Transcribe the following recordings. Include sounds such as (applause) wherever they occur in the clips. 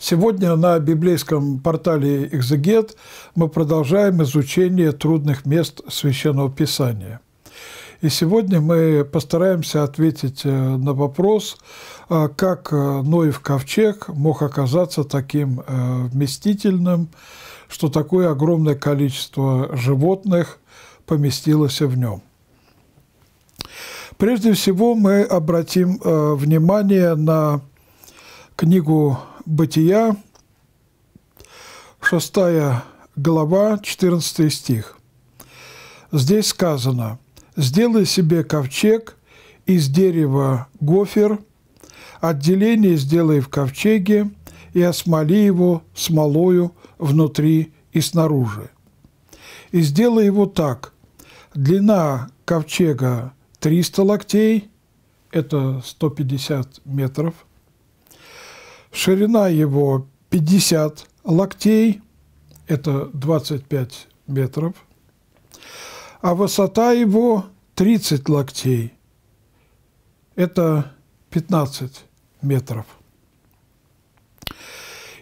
Сегодня на библейском портале «Экзегет» мы продолжаем изучение трудных мест Священного Писания. И сегодня мы постараемся ответить э, на вопрос, а, как э, Ноев ковчег мог оказаться таким э, вместительным, что такое огромное количество животных поместилось в нем. Прежде всего мы обратим внимание на книгу Бытия, 6 глава, 14 стих. Здесь сказано «Сделай себе ковчег из дерева гофер, отделение сделай в ковчеге и осмоли его смолою внутри и снаружи. И сделай его так. Длина ковчега 300 локтей, это 150 метров, Ширина его 50 локтей, это 25 метров, а высота его 30 локтей, это 15 метров.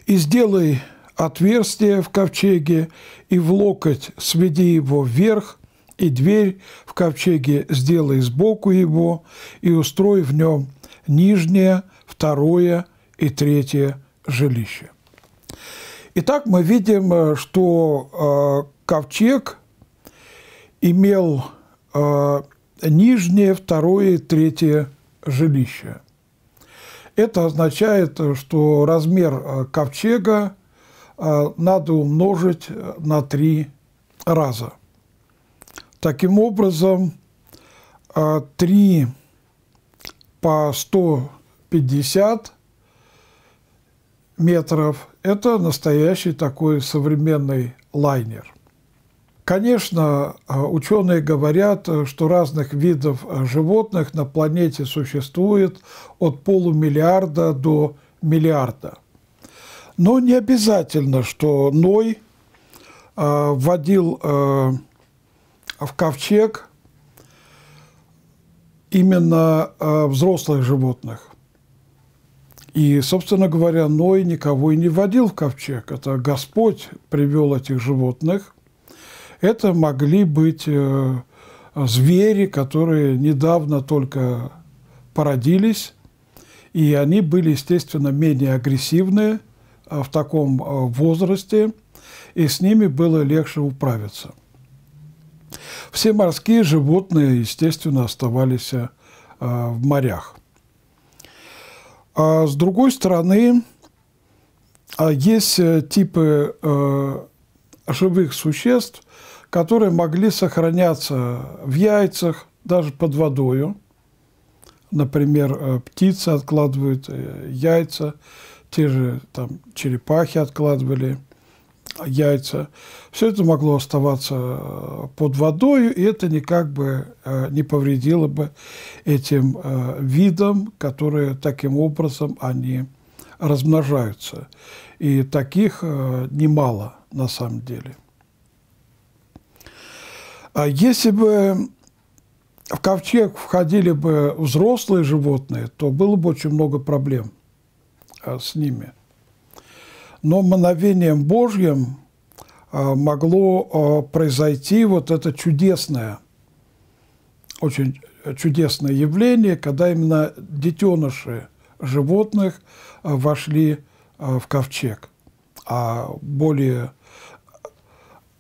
И сделай отверстие в ковчеге, и в локоть сведи его вверх, и дверь в ковчеге сделай сбоку его, и устрой в нем нижнее, второе, и третье – жилище. Итак, мы видим, э, что э, ковчег имел э, нижнее, второе и третье жилище. Это означает, что размер ковчега надо умножить на три раза. Таким образом, 3 по 150 метров. Это настоящий такой современный лайнер. Конечно, а, ученые говорят, что разных видов а, животных на планете существует от полумиллиарда до миллиарда. Но не обязательно, что Ной а, вводил в ковчег именно взрослых животных. И, собственно говоря, Ной никого и не водил в ковчег. Это Господь привел этих животных. Это могли быть э, звери, которые недавно только породились, и они были, естественно, менее агрессивные э, в таком э, возрасте, и с ними было легче управиться. Все морские животные, естественно, оставались в морях – а с другой стороны, а, есть э, типы э, живых существ, которые могли сохраняться в яйцах, даже под водою. Например, э, птицы откладывают яйца, те же там черепахи откладывали – яйца. Все это могло оставаться э, под водой, и это никак бы э, не повредило бы этим э, видам, которые таким образом они размножаются. И таких немало на самом деле. А Если бы в ковчег входили бы взрослые животные, то было бы очень много проблем с ними – но мановением Божьим а, могло а, произойти вот это чудесное, очень чудесное явление, когда именно детеныши животных а, вошли в ковчег, а более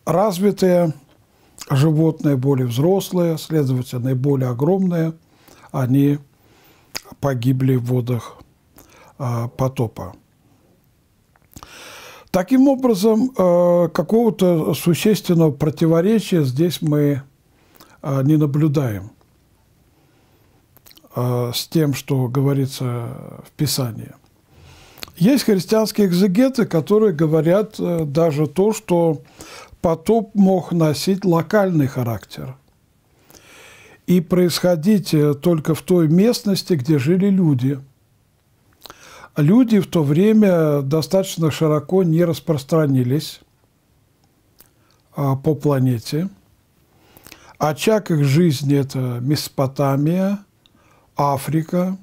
развитые животные, более взрослые, следовательно, и более огромные, они погибли в водах потопа. Таким образом, э, какого-то существенного противоречия здесь мы э, не наблюдаем э, с тем, что говорится в Писании. Есть христианские экзегеты, которые говорят даже то, что потоп мог носить локальный характер и происходить только в той местности, где жили люди – люди в то время достаточно широко не распространились а, по планете. Очаг их жизни – это Месопотамия, Африка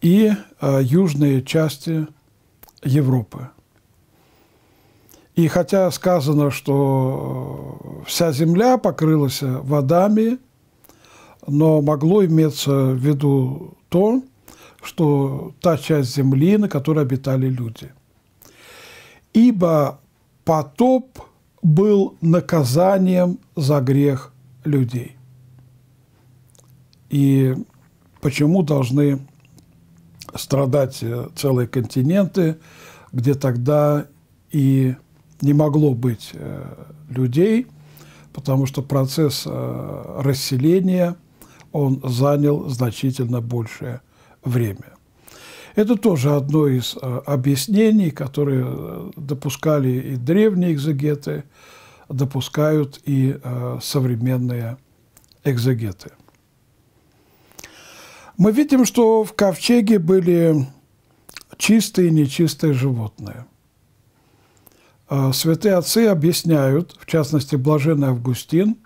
и а, южные части Европы. И хотя сказано, что э, вся земля покрылась водами, но могло иметься в виду то, что та часть земли, на которой обитали люди. Ибо потоп был наказанием за грех людей. И почему должны страдать э, целые континенты, где тогда и не могло быть э, людей, потому что процесс э, расселения, он занял значительно большее время. Это тоже одно из а, объяснений, которые э, допускали и древние экзегеты, допускают и а, современные экзегеты. Мы видим, что в ковчеге были чистые и нечистые животные. А, святые отцы объясняют, в частности, блаженный Августин,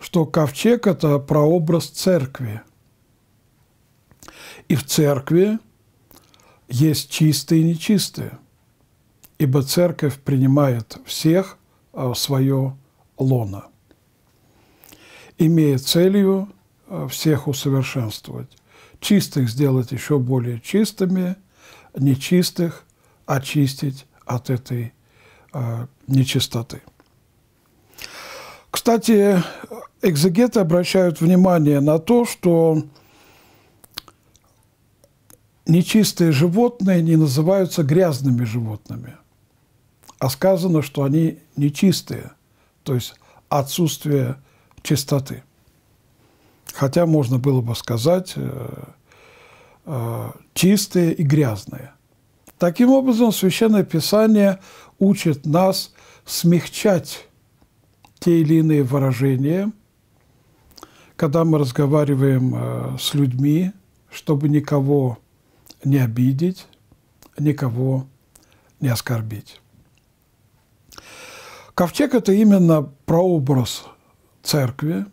что ковчег – это прообраз церкви – и в церкви есть чистые и нечистые, ибо церковь принимает всех в а, свое лоно, имея целью а, всех усовершенствовать, чистых сделать еще более чистыми, нечистых очистить от этой а, нечистоты. Кстати, экзегеты обращают внимание на то, что нечистые животные не называются грязными животными, а сказано, что они нечистые, то есть отсутствие чистоты. Хотя можно было бы сказать э, э, чистые и грязные. Таким образом, Священное Писание учит нас смягчать те или иные выражения, когда мы разговариваем э, с людьми, чтобы никого не обидеть, никого не оскорбить. Ковчег – это именно прообраз церкви,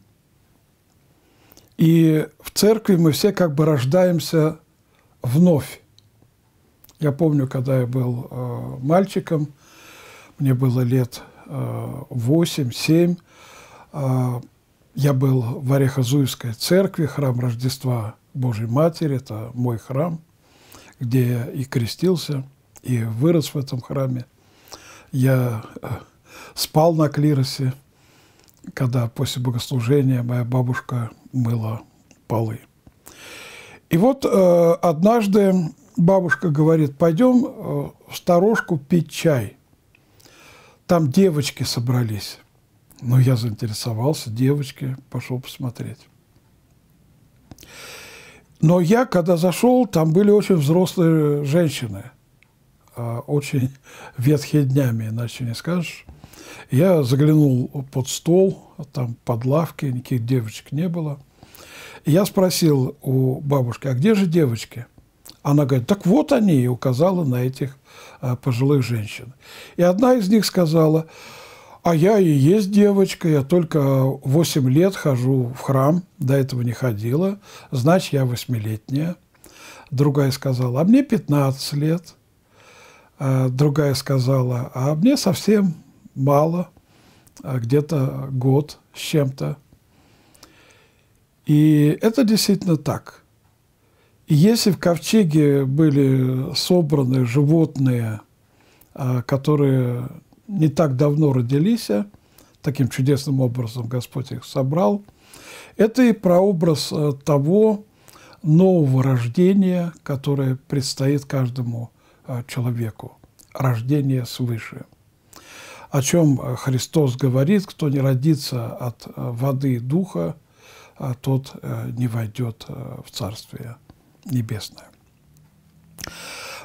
и в церкви мы все как бы рождаемся вновь. Я помню, когда я был э, мальчиком, мне было лет э, 8-7, э, я был в Орехозуевской церкви, храм Рождества Божьей Матери, это мой храм – где я и крестился, и вырос в этом храме. Я э, спал на клиросе, когда после богослужения моя бабушка мыла полы. И вот э, однажды бабушка говорит, пойдем э, в сторожку пить чай. Там девочки собрались. Ну, я заинтересовался, девочки, пошел посмотреть. Но я, когда зашел, там были очень взрослые женщины, а, очень (laughs) ветхие днями, иначе не скажешь. Я заглянул под стол, там под лавки, никаких девочек не было. я спросил у бабушки, а где же девочки? Она говорит, так вот они, и указала на этих а, пожилых женщин. И одна из них сказала, а я и есть девочка, я только 8 лет хожу в храм, до этого не ходила, значит, я восьмилетняя. Другая сказала, а мне 15 лет. А другая сказала, а мне совсем мало, а где-то год с чем-то. И это действительно так. И если в ковчеге были собраны животные, а, которые не так давно родились, таким чудесным образом Господь их собрал, это и прообраз э, того нового рождения, которое предстоит каждому э, человеку, рождение свыше. О чем э, Христос говорит, кто не родится от воды и духа, а тот не войдет в Царствие Небесное.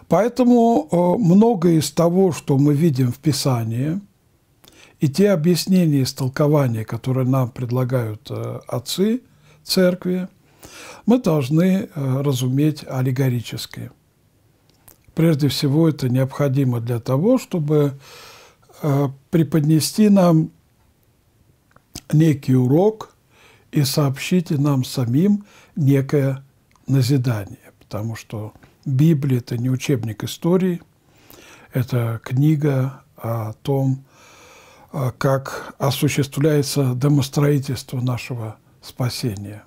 Поэтому э, многое из того, что мы видим в Писании, и те объяснения, и истолкования, которые нам предлагают э, отцы церкви, мы должны э, разуметь аллегорически. Прежде всего, это необходимо для того, чтобы преподнести нам некий урок и сообщить нам самим некое назидание, потому что Библия – это не учебник истории, это книга о том, а, как осуществляется домостроительство нашего спасения.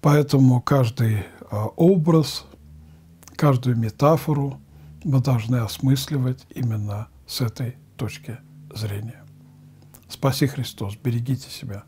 Поэтому каждый а, образ, каждую метафору мы должны осмысливать именно с этой точки зрения. Спаси Христос, берегите себя.